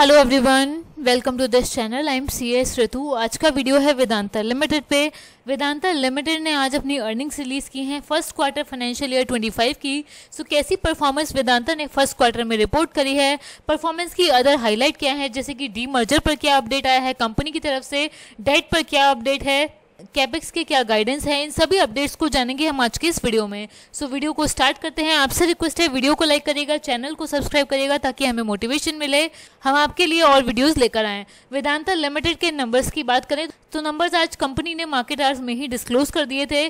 hello everyone welcome to this channel I am C S Ritu आज का video है Vedanta limited पे वेदांता लिमिटेड ने आज अपनी अर्निंग्स रिलीज़ की हैं फर्स्ट क्वार्टर फाइनेंशियल ईयर 25 की सो so, कैसी परफॉर्मेंस वेदांता ने फर्स्ट क्वार्टर में रिपोर्ट करी है परफॉर्मेंस की अदर हाईलाइट क्या है जैसे कि डी मर्जर पर क्या अपडेट आया है कंपनी की तरफ से डेट पर क्या अपडेट है कैपेक्स के क्या गाइडेंस है इन सभी अपडेट्स को जानेंगे हम आज के इस वीडियो में सो so, वीडियो को स्टार्ट करते हैं आपसे रिक्वेस्ट है वीडियो को लाइक करेगा चैनल को सब्सक्राइब करेगा ताकि हमें मोटिवेशन मिले हम आपके लिए और वीडियोज़ लेकर आए वेदांता लिमिटेड के नंबर्स की बात करें तो नंबर्स आज कंपनी ने मार्केट आर्स में ही डिस्क्लोज कर दिए थे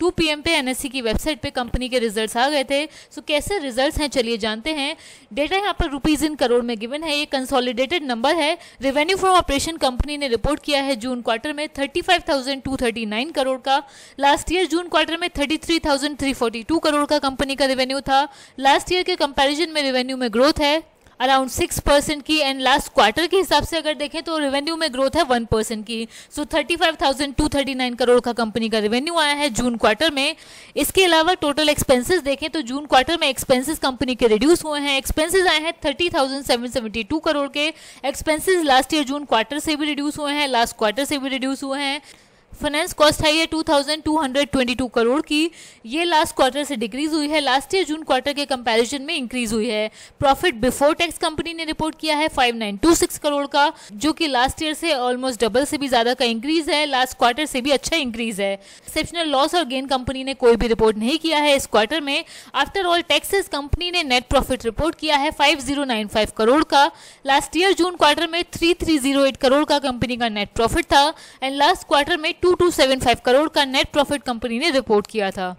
टू पी पे एनएससी की वेबसाइट पे कंपनी के रिजल्ट्स आ गए थे सो कैसे रिजल्ट्स हैं चलिए जानते हैं डेटा यहाँ पर रुपीज़ इन करोड़ में गिवन है ये कंसोलिडेटेड नंबर है रेवेन्यू फ्रॉम ऑपरेशन कंपनी ने रिपोर्ट किया है जून क्वार्टर में 35,239 करोड़ का लास्ट ईयर जून क्वार्टर में 33,342 करोड़ का कंपनी का रेवेन्यू था लास्ट ईयर के कंपेरिजन में रेवेन्यू में ग्रोथ है अराउंड सिक्स परसेंट की एंड लास्ट क्वार्टर के हिसाब से अगर देखें तो रेवेन्यू में ग्रोथ है वन परसेंट की so thirty five thousand two thirty nine crore का कंपनी का रेवेन्यू आया है जून क्वार्टर में इसके अलावा टोटल एक्सपेंसेस देखें तो जून क्वार्टर में एक्सपेंसेस कंपनी के रिड्यूस हुए हैं एक्सपेंसिस आए हैं thirty thousand seven seventy two crore के expenses last year June quarter से भी रिड्यूस हुए हैं लास्ट क्वार्टर से भी रिड्यूस हुए हैं फाइनेंस कॉस्ट आई है two thousand two hundred twenty two crore की ये लास्ट क्वार्टर से डिक्रीज हुई है लास्ट ईयर जून क्वार्टर के कंपैरिजन में इंक्रीज हुई है प्रॉफिट बिफोर टैक्स कंपनी ने रिपोर्ट किया है five nine two six crore का जो कि लास्ट ईयर से ऑलमोस्ट डबल से भी ज्यादा का इंक्रीज है लास्ट क्वार्टर से भी अच्छा इंक्रीज है एक्सेप्शनल लॉस और गेन कंपनी ने कोई भी रिपोर्ट नहीं किया है इस क्वार्टर में आफ्टर ऑल टैक्सेस कंपनी ने नेट प्रॉफिट रिपोर्ट किया है five zero nine five crore का लास्ट ईयर जून क्वार्टर में three three zero eight crore का कंपनी का नेट प्रॉफिट था एंड लास्ट क्वार्टर में टू 2275 करोड़ का नेट प्रॉफिट कंपनी ने रिपोर्ट किया था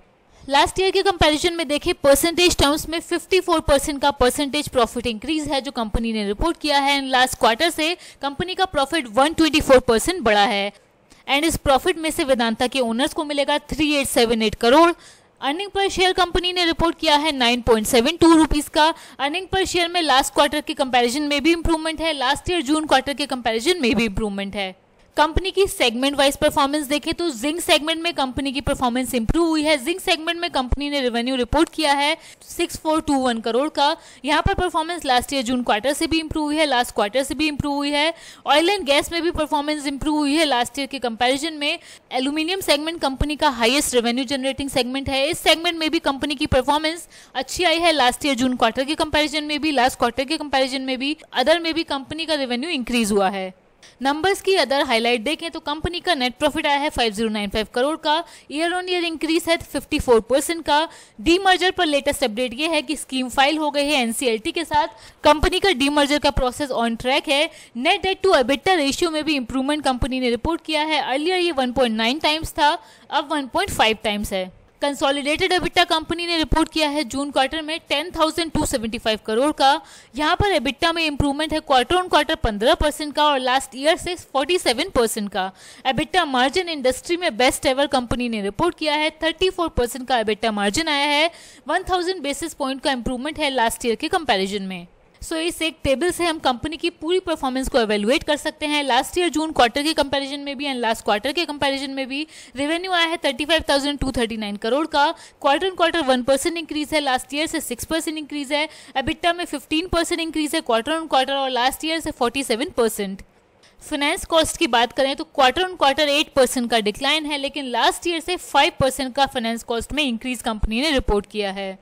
लास्ट ईयर के कंपैरिजन में देखें परसेंटेज टर्म्स में 54 परसेंट का परसेंटेज प्रॉफिट इंक्रीज है जो कंपनी ने रिपोर्ट किया है एंड लास्ट क्वार्टर से कंपनी का प्रॉफिट 124 परसेंट बढ़ा है एंड इस प्रॉफिट में से वेदांता के ओनर्स को मिलेगा 3878 crore earning per share company ने रिपोर्ट किया है 9.72 रुपीस का अर्निंग पर शेयर में लास्ट क्वार्टर के कंपैरिजन में भी इंप्रूवमेंट है लास्ट ईयर जून क्वार्टर के कंपैरिजन में भी इंप्रूवमेंट है कंपनी की सेगमेंट वाइज परफॉर्मेंस देखें तो जिंक सेगमेंट में कंपनी की परफॉर्मेंस इंप्रूव हुई है जिंक सेगमेंट में कंपनी ने रेवेन्यू रिपोर्ट किया है 6421 करोड़ का यहाँ पर performance last year June quarter से भी इंप्रूव हुई है लास्ट क्वार्टर से भी इंप्रूव हुई है ऑयल एंड गैस में भी परफॉर्मेंस इंप्रूव हुई है लास्ट ईयर के कंपेरिजन में एल्यूमिनियम सेगमेंट कंपनी का हाइएस्ट रेवेन्यू जनरेटिंग सेगमेंट है इस सेगमेंट में भी कंपनी की परफॉर्मेंस अच्छी आई है लास्ट ईयर जून क्वार्टर के कंपेरिजन में भी लास्ट क्वार्टर के कंपेरिजन में भी अदर में भी कंपनी का रेवेन्यू इंक्रीज हुआ है नंबर्स की अदर हाईलाइट देखें तो कंपनी का नेट प्रॉफिट आया है 5095 करोड़ का ईयर ऑन ईयर इंक्रीज है 54 परसेंट का डी मर्जर पर लेटेस्ट अपडेट ये है कि स्कीम फाइल हो गई है एनसीएलटी के साथ कंपनी का डी मर्जर का प्रोसेस ऑन ट्रैक है net debt to EBITDA ratio में भी इंप्रूवमेंट कंपनी ने रिपोर्ट किया है अर्लियर ये वन टाइम्स था अब वन टाइम्स है कंसोलिडेटेड एबिट्टा कंपनी ने रिपोर्ट किया है जून क्वार्टर में 10,275 करोड़ का यहाँ पर एबिट्टा में इंप्रूवमेंट है क्वार्टर ऑन क्वार्टर 15 परसेंट का और लास्ट ईयर से 47 परसेंट का एबिट्टा मार्जिन इंडस्ट्री में बेस्ट एवर कंपनी ने रिपोर्ट किया है 34 परसेंट का एबिट्टा मार्जिन आया है 1,000 बेसिस पॉइंट का इंप्रूवमेंट है लास्ट ईयर के कंपेरिजन में सो so, इस एक टेबल से हम कंपनी की पूरी परफॉर्मेंस को एवेलुएट कर सकते हैं लास्ट ईयर जून क्वार्टर के कंपैरिजन में भी एंड लास्ट क्वार्टर के कंपैरिजन में भी रेवेन्यू आया है 35,239 करोड़ का quarter and quarter one percent increase है लास्ट ईयर से सिक्स परसेंट इंक्रीज है एबिटा में फिफ्टीन परसेंट इंक्रीज है क्वार्टर ऑन क्वार्टर और लास्ट ईयर से forty seven percent finance cost की बात करें तो quarter on quarter eight percent का डिक्लाइन है लेकिन लास्ट ईयर से फाइव परसेंट का फाइनेंस कॉस्ट में इंक्रीज कंपनी ने रिपोर्ट किया है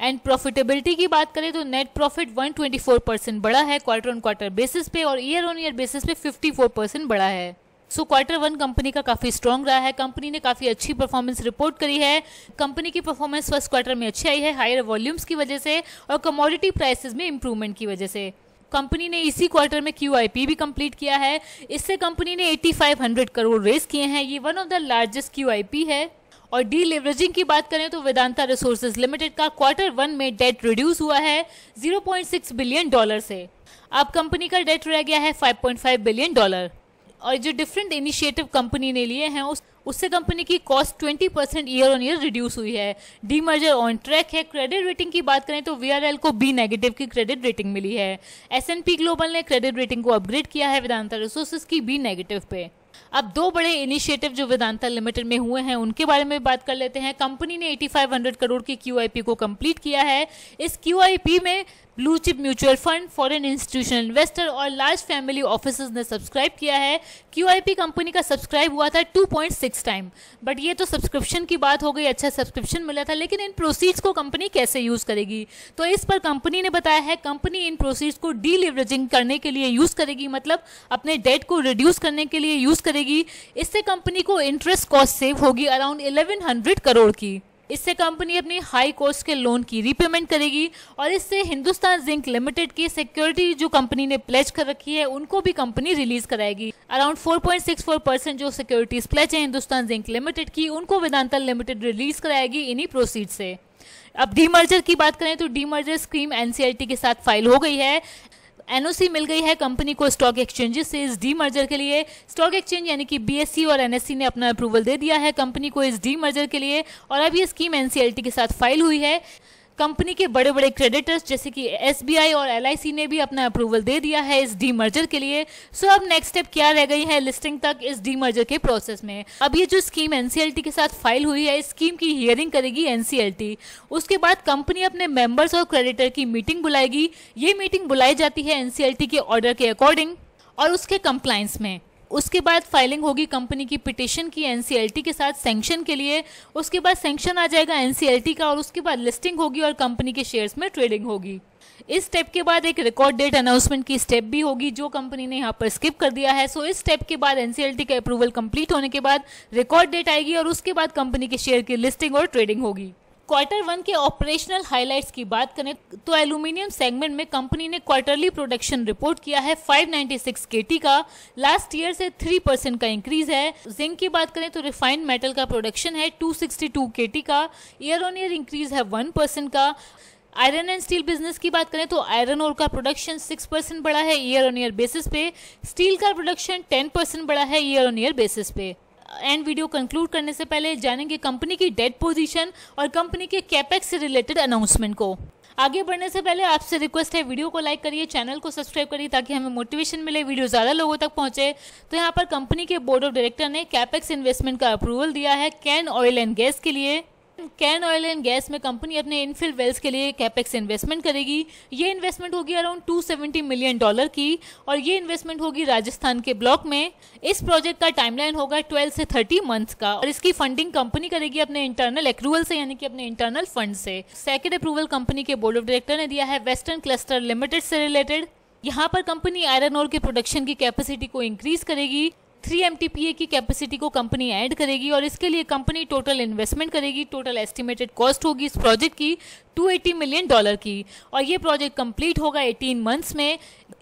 एंड प्रॉफिटेबिलिटी की बात करें तो नेट प्रॉफिट 124 परसेंट बढ़ा है क्वार्टर ऑन क्वार्टर बेसिस पे और ईयर ऑन ईयर बेसिस पे 54 परसेंट बढ़ा है सो क्वार्टर वन कंपनी का काफ़ी स्ट्रॉन्ग रहा है कंपनी ने काफ़ी अच्छी परफॉर्मेंस रिपोर्ट करी है कंपनी की परफॉर्मेंस फर्स्ट क्वार्टर में अच्छी आई है हायर वॉल्यूम्स की वजह से और कमोडिटी प्राइसेस में इंप्रूवमेंट की वजह से कंपनी ने इसी क्वार्टर में क्यू भी कंप्लीट किया है इससे कंपनी ने 8500 करोड़ रेस किए हैं ये one of the largest Q है और डी लेवरेजिंग की बात करें तो वेदांता रिसोर्सेज लिमिटेड का क्वार्टर वन में डेट रिड्यूस हुआ है 0.6 बिलियन डॉलर से अब कंपनी का डेट रह गया है 5.5 बिलियन डॉलर और जो डिफरेंट इनिशिएटिव कंपनी ने लिए हैं उस उससे कंपनी की cost 20 percent year on year reduce हुई है डी मर्जर ऑन ट्रैक है क्रेडिट रेटिंग की बात करें तो वी को बी नेगेटिव की क्रेडिट रेटिंग मिली है एस ग्लोबल ने क्रेडिट रेटिंग को अपग्रेड किया है वेदांता रिसोर्सेज की बी नेगेटिव पे अब दो बड़े इनिशिएटिव जो वेदांता लिमिटेड में हुए हैं उनके बारे में बात कर लेते हैं कंपनी ने 8500 करोड़ की क्यू को कंप्लीट किया है इस क्यू में blue chip mutual fund foreign institutional investor और लार्ज फैमिली ऑफिस ने सब्सक्राइब किया है क्यू कंपनी का सब्सक्राइब हुआ था 2.6 टाइम बट ये तो सब्सक्रिप्शन की बात हो गई अच्छा सब्सक्रिप्शन मिला था लेकिन इन प्रोसीड्स को कंपनी कैसे यूज़ करेगी तो इस पर कंपनी ने बताया है कंपनी इन प्रोसीड्स को डीलिवरेजिंग करने के लिए यूज़ करेगी मतलब अपने डेट को रिड्यूस करने के लिए यूज़ करेगी इससे कंपनी को इंटरेस्ट कॉस्ट सेव होगी अराउंड हंड्रेड करोड़ की इससे कंपनी अपनी हाई कॉस्ट के लोन की रीपेमेंट करेगी और इससे हिंदुस्तान जिंक लिमिटेड की सिक्योरिटी जो कंपनी ने प्लेज कर रखी है उनको भी कंपनी रिलीज कराएगी अराउंड 4.64 परसेंट जो सिक्योरिटीज प्लेज है हिंदुस्तान जिंक लिमिटेड की उनको वेदांता लिमिटेड रिलीज कराएगी इन्हीं प्रोसीड से अब डी मर्जर की बात करें तो डी मर्जर स्कीम एनसीईआरटी के साथ फाइल हो गई है एनओसी मिल गई है कंपनी को स्टॉक एक्सचेंजेस से इस डी मर्जर के लिए स्टॉक एक्सचेंज यानी कि बीएससी e और एनएससी e ने अपना अप्रूवल दे दिया है कंपनी को इस डी मर्जर के लिए और अब ये स्कीम एनसीएलटी के साथ फाइल हुई है कंपनी के बड़े बड़े क्रेडिटर्स जैसे कि एस और एल ने भी अपना अप्रूवल दे दिया है इस डी मर्जर के लिए सो अब नेक्स्ट स्टेप क्या रह गई है लिस्टिंग तक इस डी मर्जर के प्रोसेस में अब ये जो स्कीम एनसीएलटी के साथ फाइल हुई है इस स्कीम की हियरिंग करेगी एनसीएलटी उसके बाद कंपनी अपने मेंबर्स और क्रेडिटर की मीटिंग बुलाएगी ये मीटिंग बुलाई जाती है एनसीएलटी के ऑर्डर के अकॉर्डिंग और उसके कंप्लाइंस में उसके बाद फाइलिंग होगी कंपनी की पिटिशन की एनसीएलटी के साथ सेंक्शन के लिए उसके बाद सेंक्शन आ जाएगा एनसीएलटी का और उसके बाद लिस्टिंग होगी और कंपनी के शेयर्स में ट्रेडिंग होगी इस स्टेप के बाद एक रिकॉर्ड डेट अनाउंसमेंट की स्टेप भी होगी जो कंपनी ने यहाँ पर स्किप कर दिया है सो इस स्टेप के बाद एनसीएलटी का अप्रूवल कंप्लीट होने के बाद रिकॉर्ड डेट आएगी और उसके बाद कंपनी के शेयर की लिस्टिंग और ट्रेडिंग होगी क्वार्टर वन के ऑपरेशनल हाईलाइट्स की बात करें तो एल्यूमिनियम सेगमेंट में कंपनी ने क्वार्टरली प्रोडक्शन रिपोर्ट किया है 596 केटी का लास्ट ईयर से 3 परसेंट का इंक्रीज है जिंक की बात करें तो रिफाइंड मेटल का प्रोडक्शन है 262 केटी का ईयर ऑन ईयर इंक्रीज है 1 परसेंट का आयरन एंड स्टील बिजनेस की बात करें तो आयरन और का प्रोडक्शन 6 परसेंट बढ़ा है ईयर ऑन ईयर बेसिस पे स्टील का प्रोडक्शन 10 परसेंट बढ़ा है ईयर ऑन ईयर बेसिस पे एंड वीडियो कंक्लूड करने से पहले जानेंगे कंपनी की डेट पोजीशन और कंपनी के कैपेक्स से रिलेटेड अनाउंसमेंट को आगे बढ़ने से पहले आपसे रिक्वेस्ट है वीडियो को लाइक करिए चैनल को सब्सक्राइब करिए ताकि हमें मोटिवेशन मिले वीडियो ज़्यादा लोगों तक पहुंचे तो यहाँ पर कंपनी के बोर्ड ऑफ डायरेक्टर ने कैपेक्स इन्वेस्टमेंट का अप्रूवल दिया है कैन ऑयल एंड गैस के लिए कैन ऑयल एंड गैस में कंपनी अपने इनफिल वेल्स के लिए कैपेक्स इन्वेस्टमेंट करेगी ये इन्वेस्टमेंट होगी अराउंड 270 मिलियन डॉलर की और ये इन्वेस्टमेंट होगी राजस्थान के ब्लॉक में इस प्रोजेक्ट का टाइमलाइन होगा 12 से 30 मंथ्स का और इसकी फंडिंग कंपनी करेगी अपने इंटरनल एक्रूवल से यानी कि अपने इंटरनल फंड से सेकेंड अप्रूवल कंपनी के बोर्ड ऑफ डायरेक्टर ने दिया है वेस्टर्न क्लस्टर लिमिटेड से रिलेटेड यहाँ पर कंपनी आयरन ओर के प्रोडक्शन की कैपेसिटी को इंक्रीज करेगी थ्री एम की कैपेसिटी को कंपनी ऐड करेगी और इसके लिए कंपनी टोटल इन्वेस्टमेंट करेगी टोटल एस्टिमेटेड कॉस्ट होगी इस प्रोजेक्ट की 280 मिलियन डॉलर की और ये प्रोजेक्ट कंप्लीट होगा 18 मंथ्स में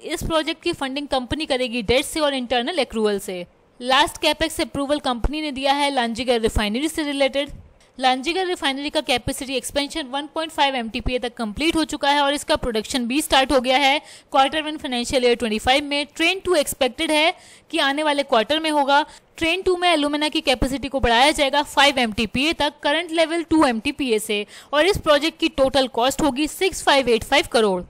इस प्रोजेक्ट की फंडिंग कंपनी करेगी डेट से और इंटरनल एक्रूवल से लास्ट कैपेक्स अप्रूवल कंपनी ने दिया है लांजीगर रिफाइनरी से रिलेटेड लांजीगढ़ रिफाइनरी का कैपेसिटी एक्सपेंशन 1.5 पॉइंट तक कंप्लीट हो चुका है और इसका प्रोडक्शन भी स्टार्ट हो गया है क्वार्टर वन फाइनेंशियल ईयर 25 में ट्रेन टू एक्सपेक्टेड है कि आने वाले क्वार्टर में होगा ट्रेन टू में एलुमिना की कैपेसिटी को बढ़ाया जाएगा 5 एम तक करंट लेवल 2 एम से और इस प्रोजेक्ट की टोटल कॉस्ट होगी 6585 करोड़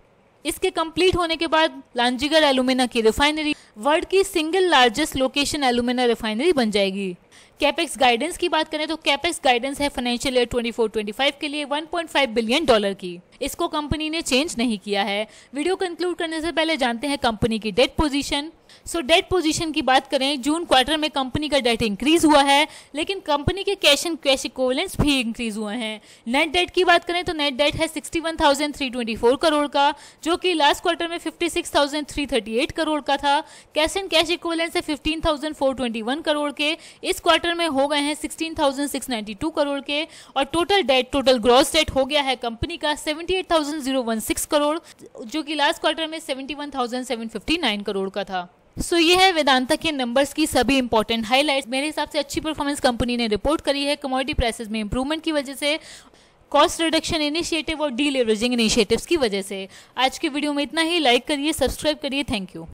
इसके कंप्लीट होने के बाद लांजीगढ़ एलुमिना की रिफाइनरी वर्ल्ड की single largest location alumina refinery बन जाएगी कैपेक्स गाइडेंस की बात करें तो कैपेक्स गाइडेंस है फाइनेंशियल ईयर 24-25 के लिए 1.5 बिलियन डॉलर की इसको कंपनी ने चेंज नहीं किया है वीडियो कंक्लूड करने से पहले जानते हैं कंपनी की debt position so debt position की बात करें जून क्वार्टर में कंपनी का डेट इंक्रीज हुआ है लेकिन कंपनी के कैश एंड कैश इक्वलेंस भी इंक्रीज हुए हैं नेट डेट की बात करें तो नेट डेट है 61,324 करोड़ का जो कि लास्ट क्वार्टर में 56,338 करोड़ का था कैश एंड कैश इक्वलेंस है 15,421 करोड़ के इस क्वार्टर में हो गए हैं 16,692 करोड़ के और total debt total gross debt हो गया है कंपनी का 78,016 करोड़ जो कि लास्ट क्वार्टर में 71,759 करोड़ का था सो so, ये है वेदांता के नंबर्स की सभी इंपॉर्टेंट हाईलाइट मेरे हिसाब से अच्छी परफॉर्मेंस कंपनी ने रिपोर्ट करी है कमोडिटी प्राइसेस में इंप्रूवमेंट की वजह से कॉस्ट रिडक्शन इनिशिएटिव और डी इनिशिएटिव्स की वजह से आज के वीडियो में इतना ही लाइक करिए सब्सक्राइब करिए थैंक यू